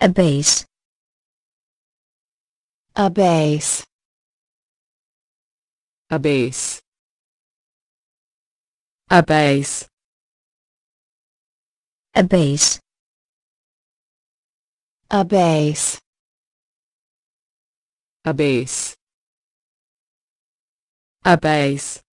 A base. A base. A base. A base. A base. A base. A base. A base.